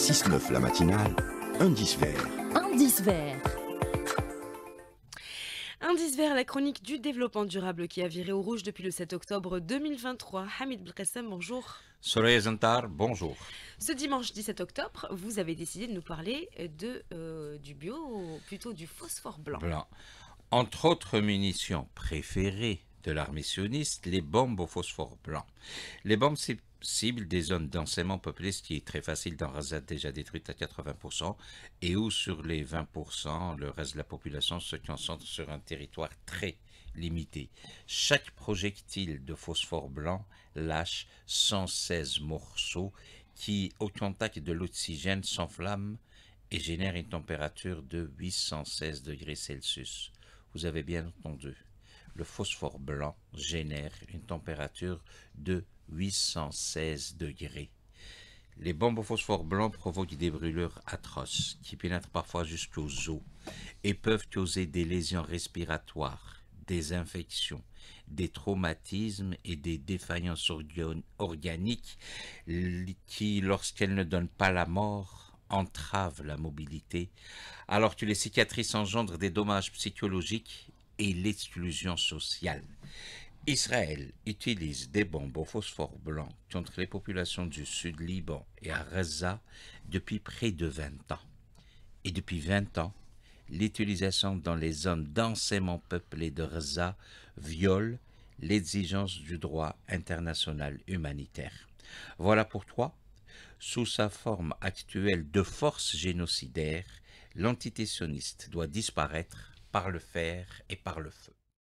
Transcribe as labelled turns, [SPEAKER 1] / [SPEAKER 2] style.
[SPEAKER 1] 6-9 la matinale, indice vert.
[SPEAKER 2] Indice vert. Indice vert, la chronique du développement durable qui a viré au rouge depuis le 7 octobre 2023. Hamid Blkessem, bonjour.
[SPEAKER 1] Soleil Zantar, bonjour.
[SPEAKER 2] Ce dimanche 17 octobre, vous avez décidé de nous parler de, euh, du bio, plutôt du phosphore blanc. blanc.
[SPEAKER 1] Entre autres munitions préférées de l'armée sioniste, les bombes au phosphore blanc. Les bombes cible des zones densément peuplées, ce qui est très facile dans Razat déjà détruite à 80%, et où sur les 20%, le reste de la population se concentre sur un territoire très limité. Chaque projectile de phosphore blanc lâche 116 morceaux qui, au contact de l'oxygène, s'enflamment et génèrent une température de 816 degrés Celsius. Vous avez bien entendu, le phosphore blanc génère une température de 816 degrés. Les bombes au phosphore blanc provoquent des brûlures atroces qui pénètrent parfois jusqu'aux os et peuvent causer des lésions respiratoires, des infections, des traumatismes et des défaillances organiques qui, lorsqu'elles ne donnent pas la mort, entravent la mobilité, alors que les cicatrices engendrent des dommages psychologiques et l'exclusion sociale. Israël utilise des bombes au phosphore blanc contre les populations du sud Liban et à Reza depuis près de 20 ans. Et depuis 20 ans, l'utilisation dans les zones densément peuplées de Reza viole l'exigence du droit international humanitaire. Voilà pourquoi, sous sa forme actuelle de force génocidaire, l'entité sioniste doit disparaître par le fer et par le feu.